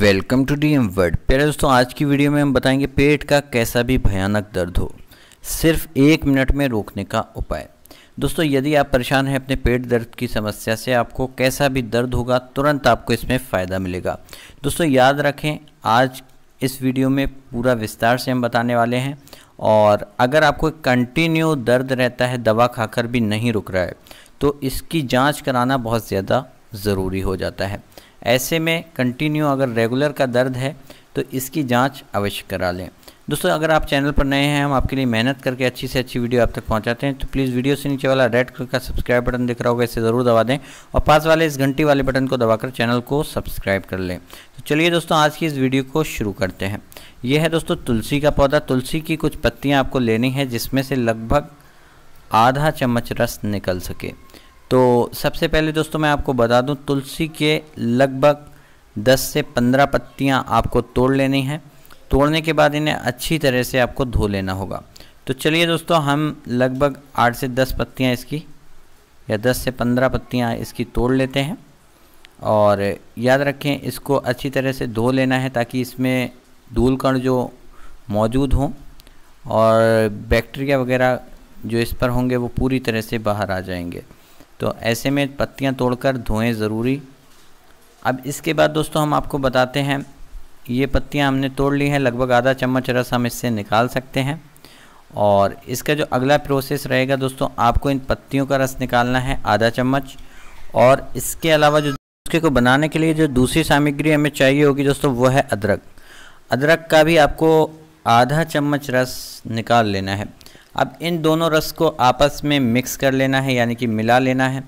welcome to D M word प्यारे दोस्तों आज की वीडियो में हम बताएंगे पेट का कैसा भी भयानक दर्द हो सिर्फ एक मिनट में रोकने का उपाय दोस्तों यदि आप परेशान हैं अपने पेट दर्द की समस्या से आपको कैसा भी दर्द होगा तुरंत आपको इसमें फ़ायदा मिलेगा दोस्तों याद रखें आज इस वीडियो में पूरा विस्तार से हम बताने वाले हैं और अगर आपको कंटिन्यू दर्द रहता है दवा खाकर भी नहीं रुक रहा है तो इसकी जाँच कराना बहुत ज़्यादा ज़रूरी हो जाता है ऐसे में कंटिन्यू अगर रेगुलर का दर्द है तो इसकी जांच अवश्य करा लें दोस्तों अगर आप चैनल पर नए हैं हम आपके लिए मेहनत करके अच्छी से अच्छी वीडियो आप तक पहुंचाते हैं तो प्लीज़ वीडियो से नीचे वाला रेड कलर का सब्सक्राइब बटन दिख रहा होगा इसे ज़रूर दबा दें और पास वाले इस घंटी वाले बटन को दबाकर चैनल को सब्सक्राइब कर लें तो चलिए दोस्तों आज की इस वीडियो को शुरू करते हैं यह है दोस्तों तुलसी का पौधा तुलसी की कुछ पत्तियाँ आपको लेनी है जिसमें से लगभग आधा चम्मच रस निकल सके तो सबसे पहले दोस्तों मैं आपको बता दूं तुलसी के लगभग 10 से 15 पत्तियां आपको तोड़ लेनी हैं तोड़ने के बाद इन्हें अच्छी तरह से आपको धो लेना होगा तो चलिए दोस्तों हम लगभग 8 से 10 पत्तियां इसकी या 10 से 15 पत्तियां इसकी तोड़ लेते हैं और याद रखें इसको अच्छी तरह से धो लेना है ताकि इसमें धूल कण जो मौजूद हों और बैक्टीरिया वगैरह जो इस पर होंगे वो पूरी तरह से बाहर आ जाएंगे तो ऐसे में पत्तियाँ तोड़कर धोएं ज़रूरी अब इसके बाद दोस्तों हम आपको बताते हैं ये पत्तियाँ हमने तोड़ ली हैं लगभग आधा चम्मच रस हम इससे निकाल सकते हैं और इसका जो अगला प्रोसेस रहेगा दोस्तों आपको इन पत्तियों का रस निकालना है आधा चम्मच और इसके अलावा जो उसके को बनाने के लिए जो दूसरी सामग्री हमें चाहिए होगी दोस्तों वो है अदरक अदरक का भी आपको आधा चम्मच रस निकाल लेना है अब इन दोनों रस को आपस में मिक्स कर लेना है यानी कि मिला लेना है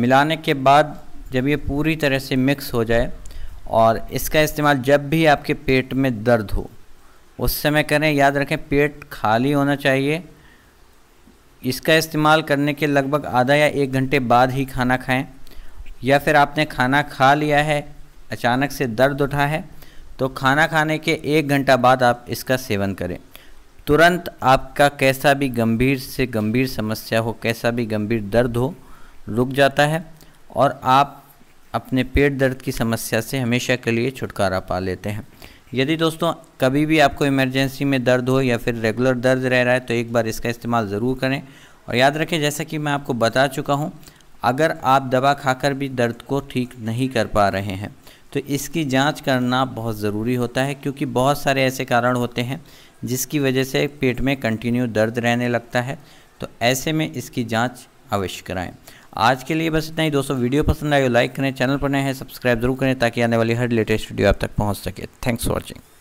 मिलाने के बाद जब ये पूरी तरह से मिक्स हो जाए और इसका इस्तेमाल जब भी आपके पेट में दर्द हो उस समय करें याद रखें पेट खाली होना चाहिए इसका इस्तेमाल करने के लगभग आधा या एक घंटे बाद ही खाना खाएं या फिर आपने खाना खा लिया है अचानक से दर्द उठा है तो खाना खाने के एक घंटा बाद आप इसका सेवन करें तुरंत आपका कैसा भी गंभीर से गंभीर समस्या हो कैसा भी गंभीर दर्द हो रुक जाता है और आप अपने पेट दर्द की समस्या से हमेशा के लिए छुटकारा पा लेते हैं यदि दोस्तों कभी भी आपको इमरजेंसी में दर्द हो या फिर रेगुलर दर्द रह रहा है तो एक बार इसका इस्तेमाल ज़रूर करें और याद रखें जैसा कि मैं आपको बता चुका हूँ अगर आप दवा खाकर भी दर्द को ठीक नहीं कर पा रहे हैं तो इसकी जांच करना बहुत ज़रूरी होता है क्योंकि बहुत सारे ऐसे कारण होते हैं जिसकी वजह से पेट में कंटिन्यू दर्द रहने लगता है तो ऐसे में इसकी जाँच अवश्य कराएँ आज के लिए बस इतना ही दोस्तों वीडियो पसंद आए लाइक तो करें चैनल पर नए हैं सब्सक्राइब जरूर करें ताकि आने वाली हर लेटेस्ट वीडियो आप तक पहुँच सके थैंक्स फॉर वॉचिंग